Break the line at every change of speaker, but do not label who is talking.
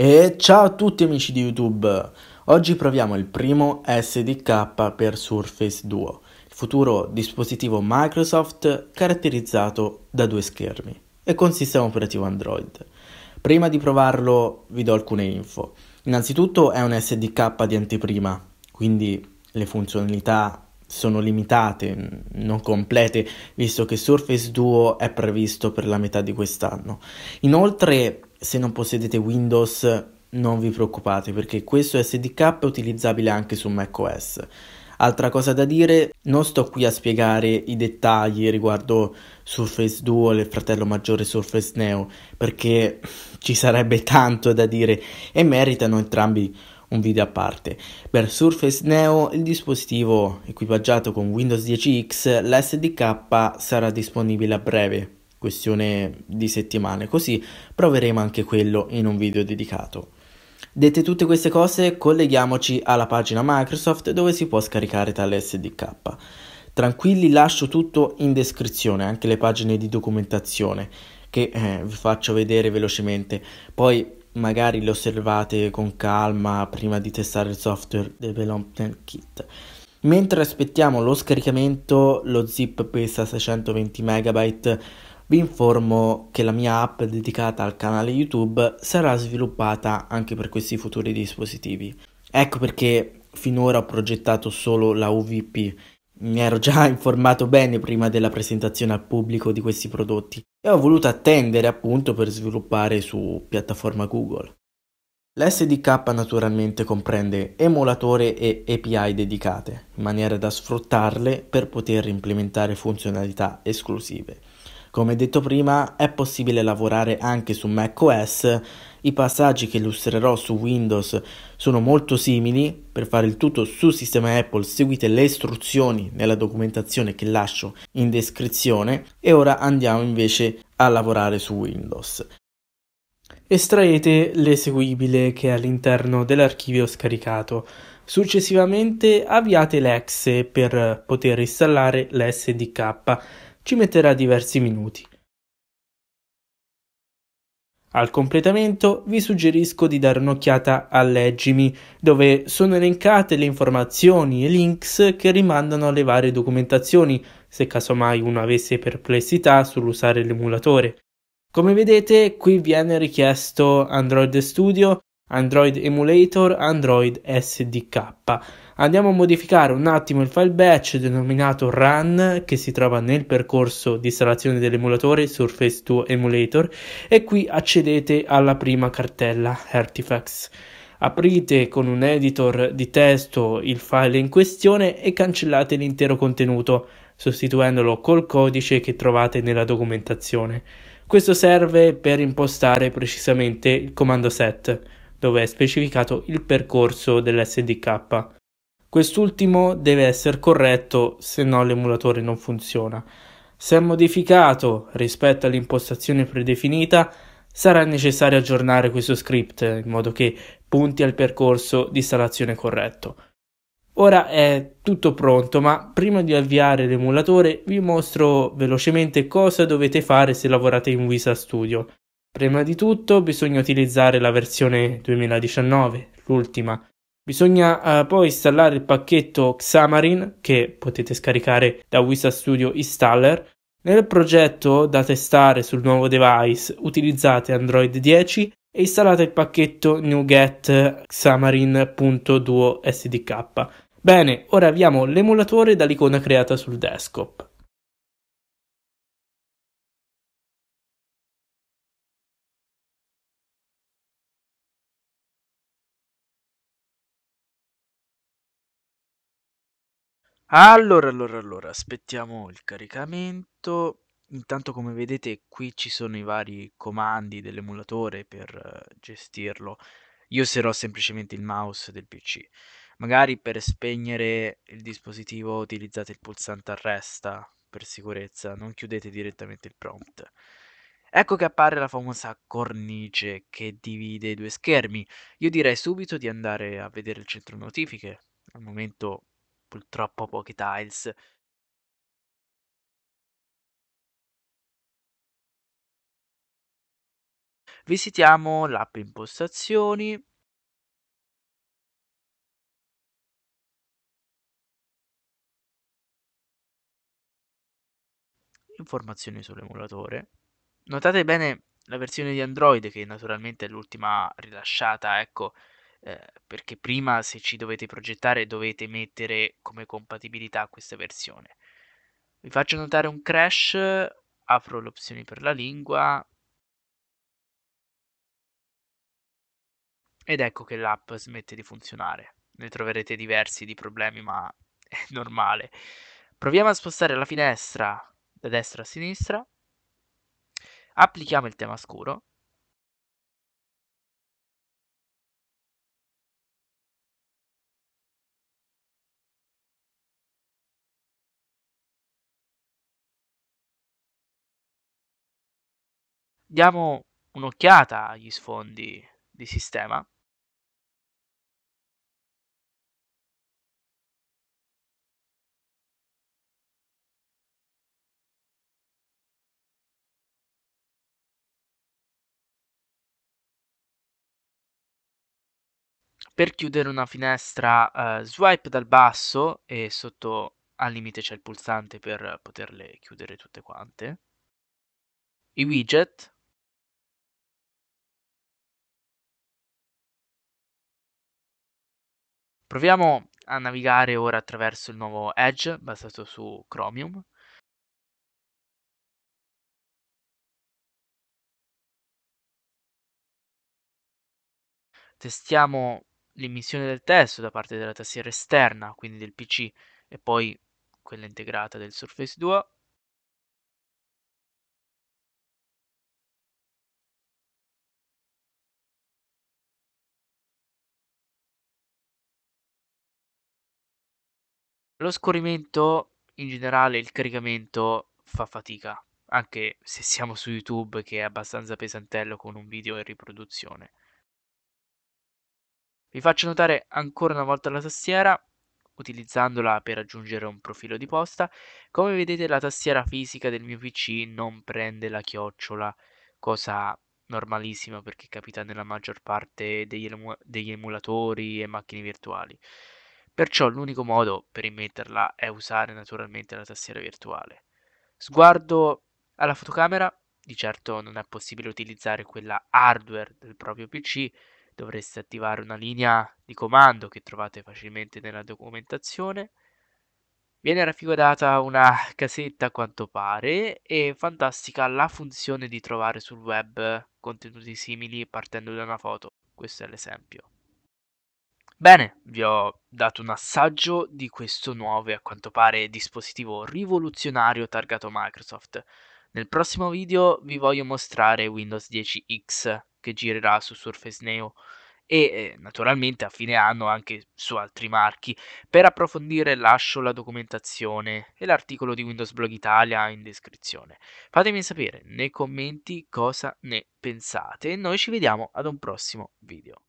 E ciao a tutti amici di YouTube! Oggi proviamo il primo SDK per Surface Duo, il futuro dispositivo Microsoft caratterizzato da due schermi e con sistema operativo Android. Prima di provarlo vi do alcune info. Innanzitutto è un SDK di anteprima, quindi le funzionalità sono limitate, non complete, visto che Surface Duo è previsto per la metà di quest'anno. Inoltre se non possedete Windows non vi preoccupate perché questo SDK è utilizzabile anche su macOS. Altra cosa da dire, non sto qui a spiegare i dettagli riguardo Surface Duo e fratello maggiore Surface Neo perché ci sarebbe tanto da dire e meritano entrambi un video a parte. Per Surface Neo, il dispositivo equipaggiato con Windows 10X, l'SDK sarà disponibile a breve questione di settimane, così proveremo anche quello in un video dedicato. Dette tutte queste cose, colleghiamoci alla pagina Microsoft dove si può scaricare tale SDK. Tranquilli, lascio tutto in descrizione, anche le pagine di documentazione che eh, vi faccio vedere velocemente. Poi magari le osservate con calma prima di testare il software Development Kit. Mentre aspettiamo lo scaricamento, lo zip pesa 620 MB, vi informo che la mia app dedicata al canale YouTube sarà sviluppata anche per questi futuri dispositivi. Ecco perché finora ho progettato solo la UVP. Mi ero già informato bene prima della presentazione al pubblico di questi prodotti e ho voluto attendere appunto per sviluppare su piattaforma Google. L'SDK naturalmente comprende emulatore e API dedicate, in maniera da sfruttarle per poter implementare funzionalità esclusive. Come detto prima, è possibile lavorare anche su macOS, i passaggi che illustrerò su Windows sono molto simili, per fare il tutto su sistema Apple seguite le istruzioni nella documentazione che lascio in descrizione e ora andiamo invece a lavorare su Windows. Estraete l'eseguibile che è all'interno dell'archivio scaricato. Successivamente avviate l'exe per poter installare l'SDK ci metterà diversi minuti. Al completamento vi suggerisco di dare un'occhiata a Leggimi, dove sono elencate le informazioni e links che rimandano alle varie documentazioni, se casomai uno avesse perplessità sull'usare l'emulatore. Come vedete qui viene richiesto Android Studio Android Emulator, Android SDK. Andiamo a modificare un attimo il file batch denominato run che si trova nel percorso di installazione dell'emulatore Surface 2 Emulator e qui accedete alla prima cartella Artifacts. Aprite con un editor di testo il file in questione e cancellate l'intero contenuto sostituendolo col codice che trovate nella documentazione. Questo serve per impostare precisamente il comando set dove è specificato il percorso dell'SDK. Quest'ultimo deve essere corretto se no l'emulatore non funziona. Se modificato rispetto all'impostazione predefinita, sarà necessario aggiornare questo script in modo che punti al percorso di installazione corretto. Ora è tutto pronto, ma prima di avviare l'emulatore vi mostro velocemente cosa dovete fare se lavorate in Visa Studio. Prima di tutto bisogna utilizzare la versione 2019, l'ultima. Bisogna uh, poi installare il pacchetto Xamarin che potete scaricare da Wizard Studio Installer. Nel progetto da testare sul nuovo device utilizzate Android 10 e installate il pacchetto NuGet Xamarin.duo SDK. Bene, ora avviamo l'emulatore dall'icona creata sul desktop. Allora, allora, allora, aspettiamo il caricamento. Intanto, come vedete, qui ci sono i vari comandi dell'emulatore per eh, gestirlo. Io userò semplicemente il mouse del PC. Magari per spegnere il dispositivo utilizzate il pulsante arresta per sicurezza, non chiudete direttamente il prompt. Ecco che appare la famosa cornice che divide i due schermi. Io direi subito di andare a vedere il centro notifiche. Al momento purtroppo pochi tiles
visitiamo l'app impostazioni informazioni
sull'emulatore notate bene la versione di Android che naturalmente è l'ultima rilasciata ecco eh, perché prima se ci dovete progettare dovete mettere come compatibilità questa versione. Vi faccio notare un crash, apro le opzioni per la lingua ed ecco che l'app smette di funzionare. Ne troverete diversi di problemi, ma è normale. Proviamo a spostare la finestra da destra a sinistra, applichiamo il tema scuro
diamo un'occhiata agli sfondi di sistema.
Per chiudere una finestra eh, swipe dal basso e sotto al limite c'è il pulsante per poterle chiudere tutte quante. I widget
Proviamo a navigare ora attraverso il nuovo Edge basato su Chromium.
Testiamo l'emissione del testo da parte della tastiera esterna, quindi del PC, e poi quella integrata del Surface 2. Lo scorrimento, in generale, il caricamento fa fatica, anche se siamo su YouTube che è abbastanza pesantello con un video in riproduzione. Vi faccio notare ancora una volta la tastiera, utilizzandola per aggiungere un profilo di posta. Come vedete la tastiera fisica del mio PC non prende la chiocciola, cosa normalissima perché capita nella maggior parte degli, emu- degli emulatori e macchine virtuali. Perciò l'unico modo per immetterla è usare naturalmente la tastiera virtuale. Sguardo alla fotocamera, di certo non è possibile utilizzare quella hardware del proprio PC, dovreste attivare una linea di comando che trovate facilmente nella documentazione. Viene raffigurata una casetta a quanto pare e fantastica la funzione di trovare sul web contenuti simili partendo da una foto. Questo è l'esempio. Bene, vi ho dato un assaggio di questo nuovo e a quanto pare dispositivo rivoluzionario targato Microsoft. Nel prossimo video vi voglio mostrare Windows 10X che girerà su Surface Neo e eh, naturalmente a fine anno anche su altri marchi. Per approfondire lascio la documentazione e l'articolo di Windows Blog Italia in descrizione. Fatemi sapere nei commenti cosa ne pensate e noi ci vediamo ad un prossimo
video.